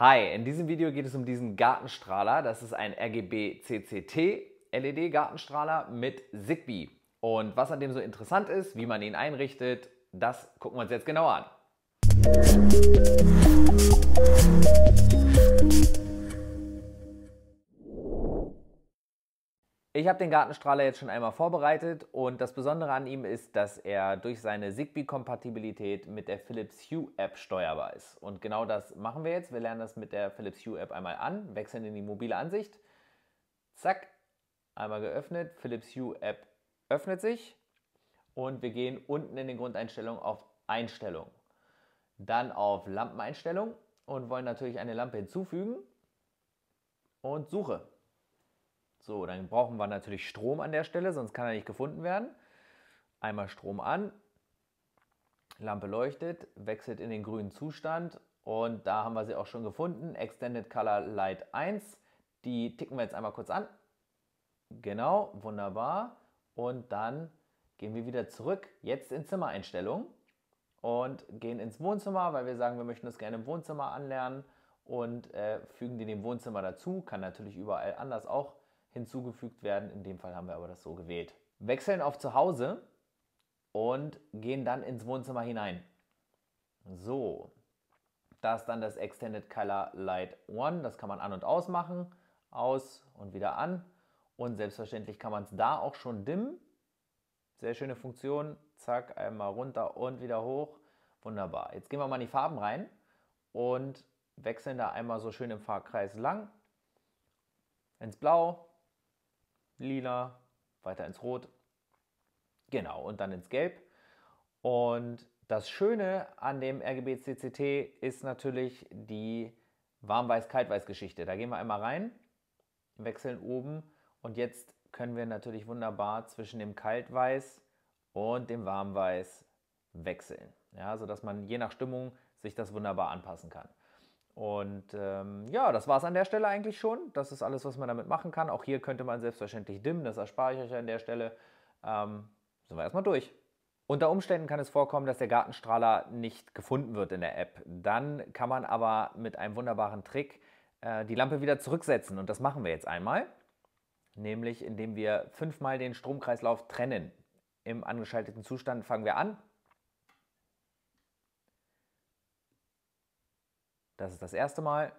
Hi, in diesem Video geht es um diesen Gartenstrahler. Das ist ein RGB CCT LED Gartenstrahler mit Zigbee. Und was an dem so interessant ist, wie man ihn einrichtet, das gucken wir uns jetzt genauer an. Ich habe den Gartenstrahler jetzt schon einmal vorbereitet und das Besondere an ihm ist, dass er durch seine Zigbee-Kompatibilität mit der Philips Hue App steuerbar ist. Und genau das machen wir jetzt. Wir lernen das mit der Philips Hue App einmal an, wechseln in die mobile Ansicht. Zack, einmal geöffnet. Philips Hue App öffnet sich und wir gehen unten in den Grundeinstellungen auf Einstellung. Dann auf Lampeneinstellung und wollen natürlich eine Lampe hinzufügen und Suche. So, dann brauchen wir natürlich Strom an der Stelle, sonst kann er nicht gefunden werden. Einmal Strom an, Lampe leuchtet, wechselt in den grünen Zustand und da haben wir sie auch schon gefunden. Extended Color Light 1, die ticken wir jetzt einmal kurz an. Genau, wunderbar. Und dann gehen wir wieder zurück, jetzt in Zimmereinstellungen und gehen ins Wohnzimmer, weil wir sagen, wir möchten das gerne im Wohnzimmer anlernen und äh, fügen die dem Wohnzimmer dazu. Kann natürlich überall anders auch hinzugefügt werden. In dem Fall haben wir aber das so gewählt. Wechseln auf Zuhause und gehen dann ins Wohnzimmer hinein. So, da ist dann das Extended Color Light One. Das kann man an und aus machen, aus und wieder an. Und selbstverständlich kann man es da auch schon dimmen. Sehr schöne Funktion. Zack, einmal runter und wieder hoch. Wunderbar. Jetzt gehen wir mal in die Farben rein und wechseln da einmal so schön im Farbkreis lang. Ins Blau, lila, weiter ins Rot. Genau, und dann ins Gelb. Und das Schöne an dem RGB CCT ist natürlich die Warmweiß-Kaltweiß-Geschichte. Da gehen wir einmal rein, wechseln oben und jetzt können wir natürlich wunderbar zwischen dem Kaltweiß und dem Warmweiß wechseln, ja, sodass man je nach Stimmung sich das wunderbar anpassen kann. Und ähm, ja, das war es an der Stelle eigentlich schon. Das ist alles, was man damit machen kann. Auch hier könnte man selbstverständlich dimmen, das erspare ich euch an der Stelle. Ähm, sind wir erstmal durch. Unter Umständen kann es vorkommen, dass der Gartenstrahler nicht gefunden wird in der App. Dann kann man aber mit einem wunderbaren Trick äh, die Lampe wieder zurücksetzen. Und das machen wir jetzt einmal. Nämlich indem wir fünfmal den Stromkreislauf trennen. Im angeschalteten Zustand fangen wir an, Das ist das erste Mal.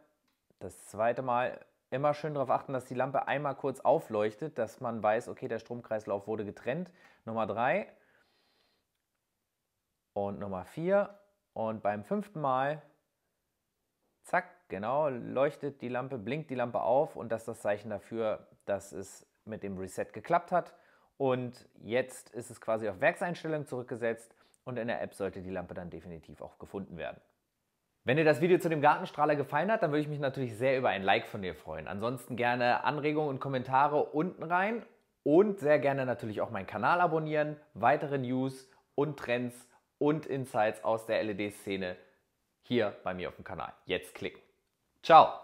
Das zweite Mal immer schön darauf achten, dass die Lampe einmal kurz aufleuchtet, dass man weiß, okay, der Stromkreislauf wurde getrennt. Nummer drei und Nummer vier. Und beim fünften Mal, zack, genau, leuchtet die Lampe, blinkt die Lampe auf und das ist das Zeichen dafür, dass es mit dem Reset geklappt hat. Und jetzt ist es quasi auf Werkseinstellung zurückgesetzt und in der App sollte die Lampe dann definitiv auch gefunden werden. Wenn dir das Video zu dem Gartenstrahler gefallen hat, dann würde ich mich natürlich sehr über ein Like von dir freuen. Ansonsten gerne Anregungen und Kommentare unten rein und sehr gerne natürlich auch meinen Kanal abonnieren. Weitere News und Trends und Insights aus der LED-Szene hier bei mir auf dem Kanal. Jetzt klicken. Ciao!